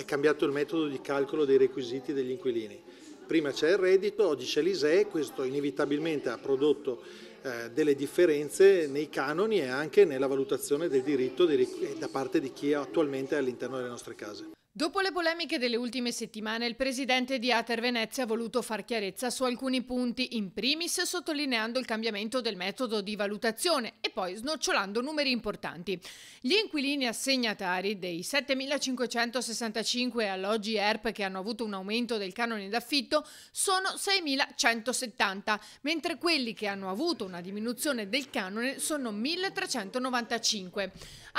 è cambiato il metodo di calcolo dei requisiti degli inquilini. Prima c'è il reddito, oggi c'è l'ISEE, questo inevitabilmente ha prodotto eh, delle differenze nei canoni e anche nella valutazione del diritto di, da parte di chi attualmente è all'interno delle nostre case. Dopo le polemiche delle ultime settimane, il presidente di Ater Venezia ha voluto far chiarezza su alcuni punti, in primis sottolineando il cambiamento del metodo di valutazione e poi snocciolando numeri importanti. Gli inquilini assegnatari dei 7.565 alloggi ERP che hanno avuto un aumento del canone d'affitto sono 6.170, mentre quelli che hanno avuto una diminuzione del canone sono 1.395.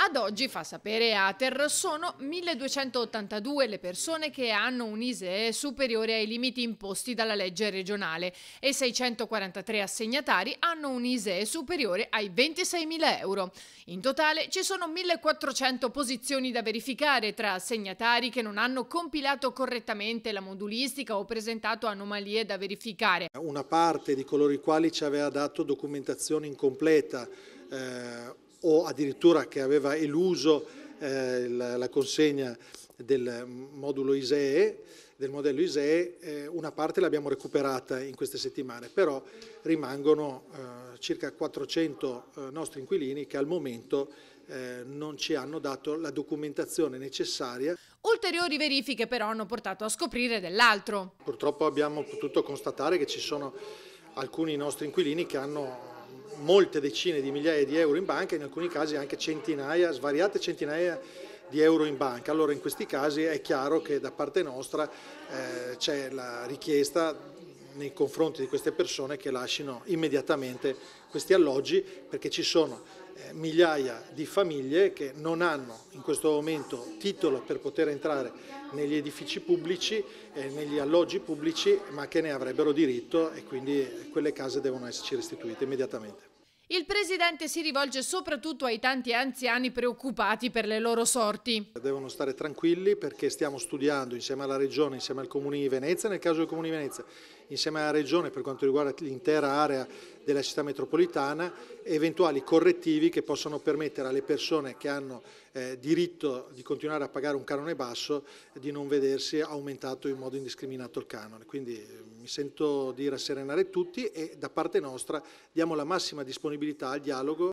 Ad oggi, fa sapere Ater, sono 1.280 42 le persone che hanno un ISEE superiore ai limiti imposti dalla legge regionale e 643 assegnatari hanno un ISEE superiore ai 26.000 euro. In totale ci sono 1.400 posizioni da verificare tra assegnatari che non hanno compilato correttamente la modulistica o presentato anomalie da verificare. Una parte di coloro i quali ci aveva dato documentazione incompleta eh, o addirittura che aveva eluso eh, la, la, consegna del modulo ISEE, del modello ISEE, eh, una parte l'abbiamo recuperata in queste settimane, però rimangono eh, circa 400 eh, nostri inquilini che al momento eh, non ci hanno dato la documentazione necessaria. Ulteriori verifiche però hanno portato a scoprire dell'altro. Purtroppo abbiamo potuto constatare che ci sono alcuni nostri inquilini che hanno molte decine di migliaia di euro in banca, in alcuni casi anche centinaia, svariate centinaia di euro in banca. Allora in questi casi è chiaro che da parte nostra eh, c'è la richiesta nei confronti di queste persone che lasciano immediatamente questi alloggi perché ci sono eh, migliaia di famiglie che non hanno in questo momento titolo per poter entrare negli edifici pubblici, e eh, negli alloggi pubblici, ma che ne avrebbero diritto e quindi eh, quelle case devono esserci restituite immediatamente. Il Presidente si rivolge soprattutto ai tanti anziani preoccupati per le loro sorti. Devono stare tranquilli perché stiamo studiando insieme alla Regione, insieme al Comune di Venezia, nel caso del Comune di Venezia, insieme alla Regione per quanto riguarda l'intera area della città metropolitana, eventuali correttivi che possano permettere alle persone che hanno eh, diritto di continuare a pagare un canone basso di non vedersi aumentato in modo indiscriminato il canone. Quindi eh, mi sento di rasserenare tutti e da parte nostra diamo la massima disponibilità al dialogo.